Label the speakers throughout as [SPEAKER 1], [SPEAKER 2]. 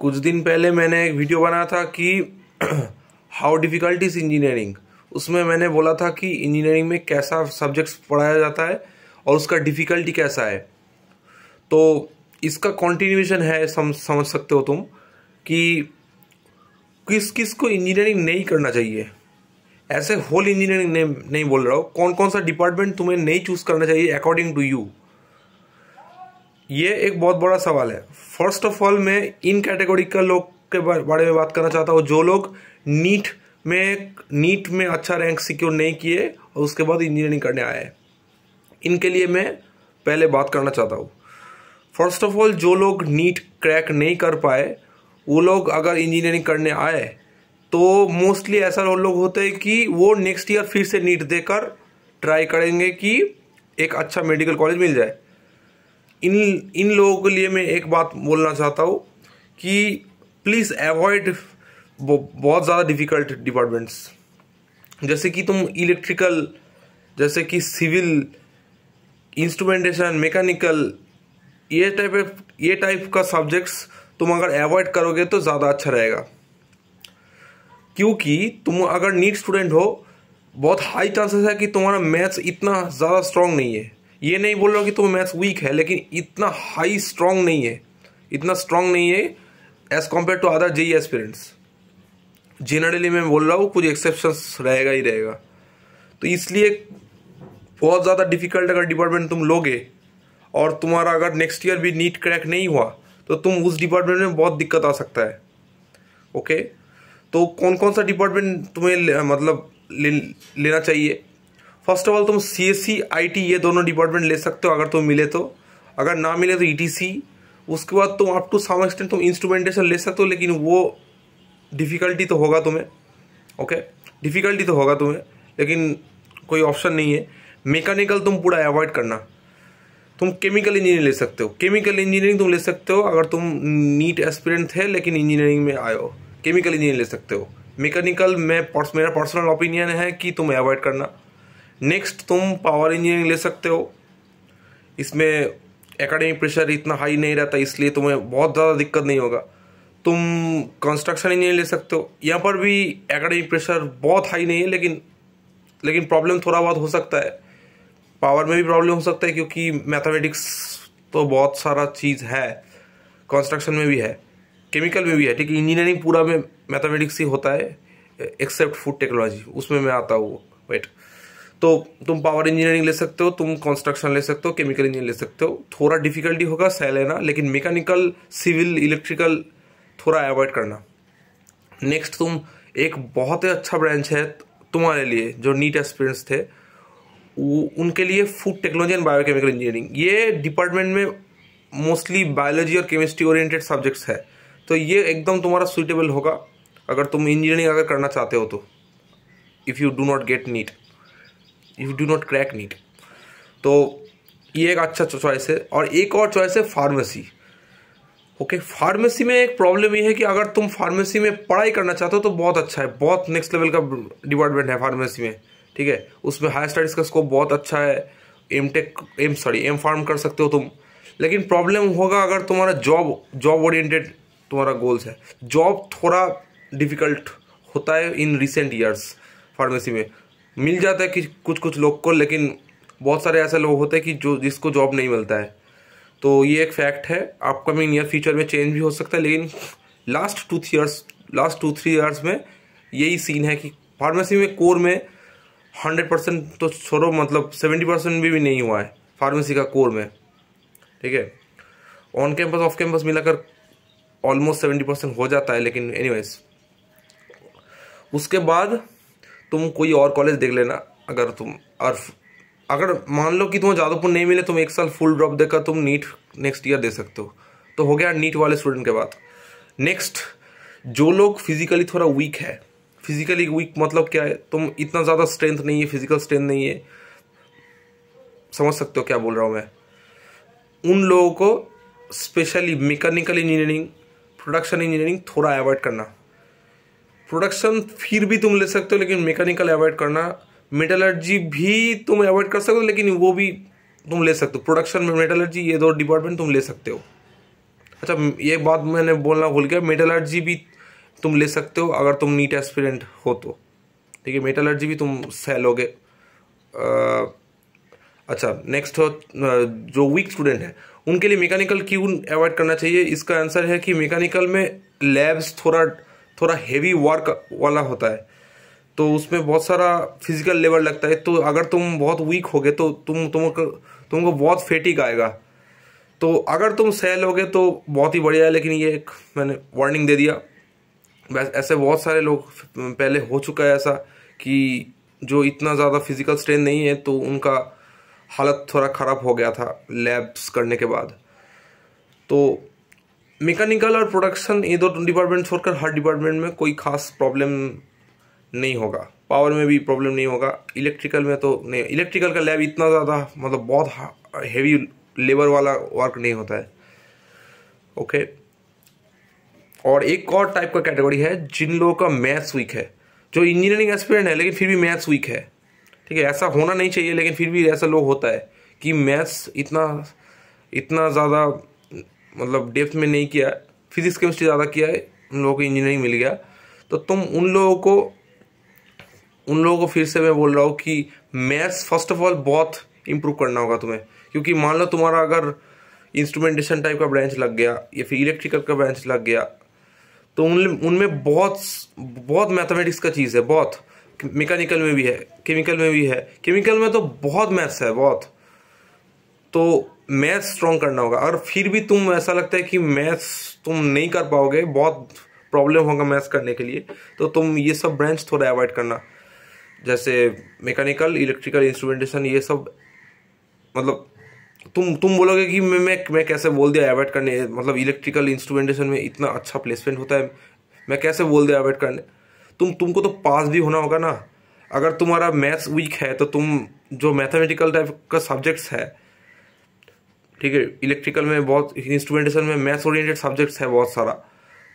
[SPEAKER 1] कुछ दिन पहले मैंने एक वीडियो बनाया था कि हाउ डिफ़िकल्ट इज़ इंजीनियरिंग उसमें मैंने बोला था कि इंजीनियरिंग में कैसा सब्जेक्ट्स पढ़ाया जाता है और उसका डिफ़िकल्टी कैसा है तो इसका कॉन्टिन्यूशन है सम, समझ सकते हो तुम कि किस किस को इंजीनियरिंग नहीं करना चाहिए ऐसे होल इंजीनियरिंग नहीं बोल रहा हूँ कौन कौन सा डिपार्टमेंट तुम्हें नहीं चूज़ करना चाहिए अकॉर्डिंग टू यू ये एक बहुत बड़ा सवाल है फर्स्ट ऑफ ऑल मैं इन कैटेगरी का लोग के बारे में बात करना चाहता हूँ जो लोग नीट में नीट में अच्छा रैंक सिक्योर नहीं किए और उसके बाद इंजीनियरिंग करने आए हैं इनके लिए मैं पहले बात करना चाहता हूँ फर्स्ट ऑफ ऑल जो लोग नीट क्रैक नहीं कर पाए वो लोग अगर इंजीनियरिंग करने आए तो मोस्टली ऐसा लोग होते हैं कि वो नेक्स्ट ईयर फिर से नीट देकर ट्राई करेंगे कि एक अच्छा मेडिकल कॉलेज मिल जाए इन इन लोगों के लिए मैं एक बात बोलना चाहता हूँ कि प्लीज़ अवॉइड बहुत ज़्यादा डिफ़िकल्ट डिपार्टमेंट्स जैसे कि तुम इलेक्ट्रिकल जैसे कि सिविल इंस्ट्रूमेंटेशन मैकेनिकल ये टाइप ये टाइप का सब्जेक्ट्स तुम अगर अवॉइड करोगे तो ज़्यादा अच्छा रहेगा क्योंकि तुम अगर नीट स्टूडेंट हो बहुत हाई चांसेस है कि तुम्हारा मैथ्स इतना ज़्यादा स्ट्रांग नहीं है ये नहीं बोल रहा कि तुम मैथ्स वीक है लेकिन इतना हाई स्ट्रांग नहीं है इतना स्ट्रांग नहीं है as compared to other JE aspirants generally मैं बोल रहा हूँ कुछ एक्सेप्शन रहेगा ही रहेगा तो इसलिए बहुत ज़्यादा डिफिकल्ट अगर डिपार्टमेंट तुम लोगे और तुम्हारा अगर नेक्स्ट ईयर भी नीट क्रैक नहीं हुआ तो तुम उस डिपार्टमेंट में बहुत दिक्कत आ सकता है ओके तो कौन कौन सा डिपार्टमेंट तुम्हें मतलब ले, लेना चाहिए फर्स्ट ऑफ ऑल तुम C S C I T ये दोनों डिपार्टमेंट ले सकते हो अगर तुम मिले तो अगर ना मिले तो ई टी सी उसके बाद तुम अप टू सम एक्सटेंट तुम इंस्ट्रूमेंटेशन ले सकते हो लेकिन वो डिफ़िकल्टी तो होगा तुम्हें ओके डिफ़िकल्टी तो होगा तुम्हें लेकिन कोई ऑप्शन नहीं है मेकानिकल तुम पूरा अवॉइड करना तुम केमिकल इंजीनियरिंग ले सकते हो केमिकल इंजीनियरिंग तुम ले सकते हो अगर तुम नीट एस्पिरेंट थे लेकिन इंजीनियरिंग में आयो केमिकल इंजीनियरिंग ले सकते हो मैकेनिकल मैं मेरा पर्सनल ओपिनियन है कि तुम अवॉइड करना नेक्स्ट तुम पावर इंजीनियरिंग ले सकते हो इसमें एकेडमिक प्रेशर इतना हाई नहीं रहता इसलिए तुम्हें बहुत ज़्यादा दिक्कत नहीं होगा तुम कंस्ट्रक्शन इंजीनियरिंग ले सकते हो यहाँ पर भी एकेडमिक प्रेशर बहुत हाई नहीं है लेकिन लेकिन प्रॉब्लम थोड़ा बहुत हो सकता है पावर में भी प्रॉब्लम हो सकता है क्योंकि मैथमेटिक्स तो बहुत सारा चीज़ है कंस्ट्रक्शन में भी है केमिकल में भी है ठीक है इंजीनियरिंग पूरा में मैथमेटिक्स ही होता है एक्सेप्ट फूड टेक्नोलॉजी उसमें मैं आता हूँ वेट तो तुम पावर इंजीनियरिंग ले सकते हो तुम कंस्ट्रक्शन ले सकते हो केमिकल इंजीनियर ले सकते हो थोड़ा डिफिकल्टी होगा सह लेना लेकिन मैकेनिकल सिविल इलेक्ट्रिकल थोड़ा अवॉइड करना नेक्स्ट तुम एक बहुत ही अच्छा ब्रांच है तुम्हारे लिए जो नीट एक्सपीरियंस थे उनके लिए food technology and biochemical engineering ये डिपार्टमेंट में मोस्टली बायोलॉजी और केमिस्ट्री ओरिएंटेड सब्जेक्ट्स है तो ये एकदम तुम्हारा सुइटेबल होगा अगर तुम इंजीनियरिंग अगर करना चाहते हो तो if you do not get NEET you do not crack NEET तो ये एक अच्छा चॉइस है और एक और चॉइस है फार्मेसी ओके फार्मेसी में एक प्रॉब्लम ये है कि अगर तुम फार्मेसी में पढ़ाई करना चाहते हो तो बहुत अच्छा है बहुत नेक्स्ट लेवल का डिपार्टमेंट है फार्मेसी में ठीक है उसमें हायर स्टडीज़ का स्कोप बहुत अच्छा है M tech M sorry M pharm कर सकते हो तुम लेकिन प्रॉब्लम होगा अगर तुम्हारा जॉब जॉब ओरिएंटेड तुम्हारा गोल्स है जॉब थोड़ा डिफिकल्ट होता है इन रिसेंट ईयर्स फार्मेसी में मिल जाता है कि कुछ कुछ लोग को लेकिन बहुत सारे ऐसे लोग होते हैं कि जो जिसको जॉब नहीं मिलता है तो ये एक फैक्ट है अपकमिंग ईयर फ्यूचर में चेंज भी हो सकता है लेकिन last two three years last two three years में यही सीन है कि फार्मेसी में कोर में हंड्रेड परसेंट तो छोड़ो मतलब सेवेंटी परसेंट भी, भी नहीं हुआ है फार्मेसी का कोर में ठीक है ऑन कैंपस ऑफ कैंपस मिलाकर ऑलमोस्ट सेवेंटी परसेंट हो जाता है लेकिन एनीवेज उसके बाद तुम कोई और कॉलेज देख लेना अगर तुम और अगर मान लो कि तुम्हें ज़्यादा नहीं मिले तुम एक साल फुल ड्रॉप देकर तुम नीट नेक्स्ट ईयर दे सकते हो तो हो गया नीट वाले स्टूडेंट के बाद नेक्स्ट जो लोग फिजिकली थोड़ा वीक है फिजिकली वीक मतलब क्या है तुम इतना ज़्यादा स्ट्रेंथ नहीं है फिजिकल स्ट्रेंथ नहीं है समझ सकते हो क्या बोल रहा हूँ मैं उन लोगों को specially mechanical engineering production engineering थोड़ा अवॉइड करना प्रोडक्शन फिर भी तुम ले सकते हो लेकिन मैकेनिकल अवॉइड करना मेटलर्जी भी तुम अवॉइड कर सकते हो लेकिन वो भी तुम ले सकते हो प्रोडक्शन में मेटलर्जी ये दो डिपार्टमेंट तुम ले सकते हो अच्छा ये बात मैंने बोलना भूल गया मेटलर्जी भी तुम ले सकते हो अगर तुम नीट एस्पिरेंट हो तो ठीक है मेटलर्जी भी तुम सेल लोगे अच्छा नेक्स्ट हो जो वीक स्टूडेंट है उनके लिए मेकेनिकल क्यों अवॉइड करना चाहिए इसका आंसर है कि मेकेनिकल में लैब्स थोड़ा थोड़ा हेवी वर्क वाला होता है तो उसमें बहुत सारा फिजिकल लेवल लगता है तो अगर तुम बहुत वीक हो गए तो तुम तुम तुमको बहुत फेटिक आएगा तो अगर तुम सेल हो गए तो बहुत ही बढ़िया है लेकिन ये एक मैंने वार्निंग दे दिया वैसे ऐसे बहुत सारे लोग पहले हो चुका है ऐसा कि जो इतना ज़्यादा फिजिकल स्ट्रेन नहीं है तो उनका हालत थोड़ा ख़राब हो गया था लैब्स करने के बाद तो मेकानिकल और प्रोडक्शन ये दो डिपार्टमेंट छोड़कर हर डिपार्टमेंट में कोई खास प्रॉब्लम नहीं होगा पावर में भी प्रॉब्लम नहीं होगा इलेक्ट्रिकल में तो नहीं इलेक्ट्रिकल का लैब इतना ज़्यादा मतलब बहुत हैवी लेबर वाला वर्क नहीं होता है ओके और एक और टाइप का कैटेगरी है जिन लोगों का मैथ्स वीक है जो इंजीनियरिंग एक्सपीरियंट है लेकिन फिर भी मैथ्स वीक है ठीक है ऐसा होना नहीं चाहिए लेकिन फिर भी ऐसा लोग होता है कि मैथ्स इतना इतना ज़्यादा मतलब डेप्थ में नहीं किया है फिजिक्स केमिस्ट्री ज़्यादा किया है उन लोगों को इंजीनियरिंग मिल गया तो तुम उन लोगों को उन लोगों को फिर से मैं बोल रहा हूँ कि मैथ्स फर्स्ट ऑफ ऑल बहुत इम्प्रूव करना होगा तुम्हें क्योंकि मान लो तुम्हारा अगर इंस्ट्रूमेंटेशन टाइप का ब्रांच लग गया या फिर इलेक्ट्रिकल का ब्रांच लग गया तो उन उनमें बहुत बहुत मैथमेटिक्स का चीज़ है बहुत मैकेनिकल में भी है केमिकल में भी है केमिकल में तो बहुत मैथ्स है बहुत तो मैथ स्ट्रॉन्ग करना होगा अगर फिर भी तुम ऐसा लगता है कि मैथ्स तुम नहीं कर पाओगे बहुत प्रॉब्लम होगा मैथ्स करने के लिए तो तुम ये सब ब्रांच थोड़ा अवॉइड करना जैसे मैकेनिकल इलेक्ट्रिकल इंस्ट्रूमेंटेशन ये सब मतलब तुम तुम बोलोगे कि मैं मैं मैं कैसे बोल दिया अवॉइड करने मतलब इलेक्ट्रिकल इंस्ट्रूमेंटेशन में इतना अच्छा प्लेसमेंट होता है मैं कैसे बोल दिया अवॉइड करने तुम तुमको तो पास भी होना होगा ना अगर तुम्हारा मैथ्स वीक है तो तुम जो मैथमेटिकल टाइप का सब्जेक्ट्स है ठीक है इलेक्ट्रिकल में बहुत इंस्ट्रूमेंटेशन में मैथ्स ओरिएंटेड सब्जेक्ट्स है बहुत सारा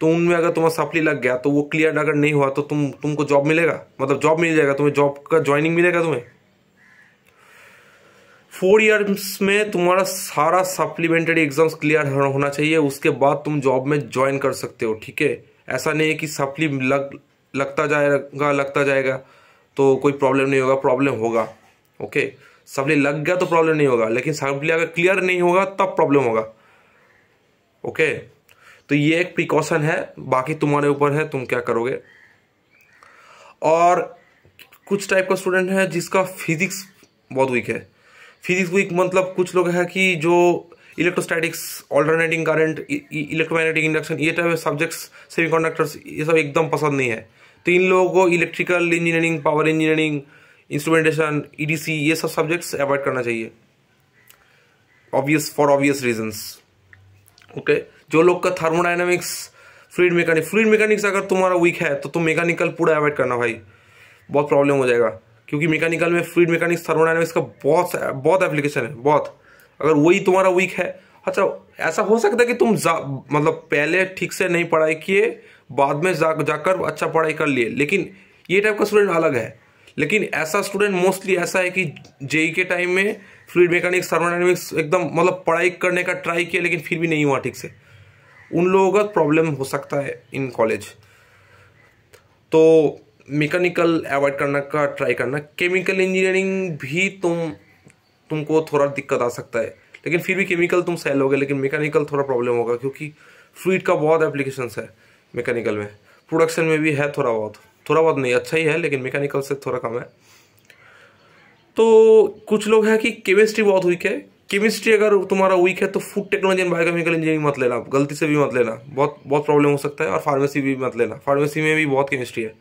[SPEAKER 1] तो उनमें अगर तुम्हारा सप्ली लग गया तो वो क्लियर अगर नहीं हुआ तो तुम तुमको जॉब मिलेगा मतलब जॉब मिल जाएगा तुम्हें जॉब का ज्वाइनिंग मिलेगा तुम्हें फोर ईयर्स में तुम्हारा सारा सप्लीमेंटरी एग्जाम्स क्लियर होना चाहिए उसके बाद तुम जॉब में ज्वाइन कर सकते हो ठीक है ऐसा नहीं है कि सप्ली लग लगता जाएगा लगता जाएगा तो कोई प्रॉब्लम नहीं होगा प्रॉब्लम होगा ओके सप्ली लग गया तो प्रॉब्लम नहीं होगा लेकिन सप्ली अगर क्लियर नहीं होगा तब प्रॉब्लम होगा ओके तो ये एक प्रिकॉशन है बाकी तुम्हारे ऊपर है तुम क्या करोगे और कुछ टाइप का स्टूडेंट है जिसका फिजिक्स बहुत वीक है फिजिक्स वीक मतलब कुछ लोग है कि जो electrostatics alternating current electromagnetic induction ये टाइप सब्जेक्ट्स सेमी ये सब एकदम पसंद नहीं है तो इन लोगों को electrical engineering power engineering instrumentation EDC e ये सब सब्जेक्ट्स अवॉइड करना चाहिए obvious for obvious reasons okay जो लोग का thermodynamics fluid mechanic fluid mechanics अगर तुम्हारा वीक है तो तुम मैकेनिकल पूरा अवॉइड करना भाई बहुत प्रॉब्लम हो जाएगा क्योंकि मैकेनिकल में फ्लूड मैकेनिक्स थर्मोडाइनमिक्स का बहुत बहुत एप्लीकेशन है बहुत अगर वही तुम्हारा वीक है अच्छा ऐसा हो सकता है कि तुम मतलब पहले ठीक से नहीं पढ़ाई किए बाद में जा जाकर अच्छा पढ़ाई कर लिए लेकिन ये टाइप का स्टूडेंट अलग है लेकिन ऐसा स्टूडेंट मोस्टली ऐसा है कि जेई के टाइम में फ्लूड मैकेनिक्स थर्मोडाइनमिक्स एकदम मतलब पढ़ाई करने का ट्राई किया लेकिन फिर भी नहीं हुआ ठीक से उन लोगों का प्रॉब्लम हो सकता है इन कॉलेज तो मैकेनिकल अवॉइड करना का ट्राई करना केमिकल इंजीनियरिंग भी तुम तुमको थोड़ा दिक्कत आ सकता है लेकिन फिर भी केमिकल तुम सह लोगे लेकिन मैकेनिकल थोड़ा प्रॉब्लम होगा क्योंकि फ्लूड का बहुत एप्लीकेशंस है मैकेनिकल में प्रोडक्शन में भी है थोड़ा बहुत थोड़ा बहुत नहीं अच्छा ही है लेकिन मैकेनिकल से थोड़ा कम है तो कुछ लोग हैं कि केमिस्ट्री बहुत वीक है केमिस्ट्री अगर तुम्हारा वीक है तो food technology and biochemical engineering मत लेना गलती से भी मत लेना बहुत बहुत प्रॉब्लम हो सकता है और फार्मेसी भी मत लेना फार्मेसी में भी बहुत केमिस्ट्री है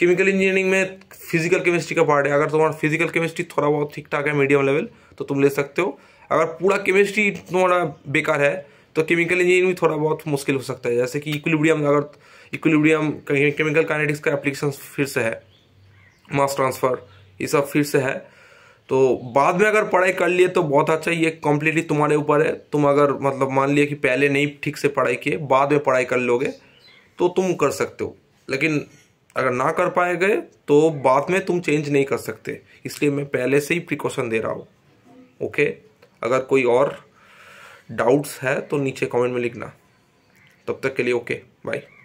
[SPEAKER 1] केमिकल इंजीनियरिंग में फिजिकल केमिस्ट्री का पार्ट है अगर तुम्हारा फिजिकल केमिस्ट्री थोड़ा बहुत ठीक ठाक है मीडियम लेवल तो तुम ले सकते हो अगर पूरा केमिस्ट्री तुम्हारा बेकार है तो केमिकल इंजीनियरिंग भी थोड़ा बहुत मुश्किल हो सकता है जैसे कि इक्विलिब्रियम अगर इक्विलिब्रियम केमिकल काइनेटिक्स का एप्लीकेशन फिर से है मास ट्रांसफ़र ये सब फिर से है तो बाद में अगर पढ़ाई कर लिए तो बहुत अच्छा ये कम्प्लीटली तुम्हारे ऊपर है तुम अगर मतलब मान लिए कि पहले नहीं ठीक से पढ़ाई किए बाद में पढ़ाई कर लोगे तो तुम कर सकते हो लेकिन अगर ना कर पाए गए तो बाद में तुम चेंज नहीं कर सकते इसलिए मैं पहले से ही प्रिकॉशन दे रहा हूँ ओके अगर कोई और डाउट्स है तो नीचे कमेंट में लिखना तब तक के लिए ओके बाय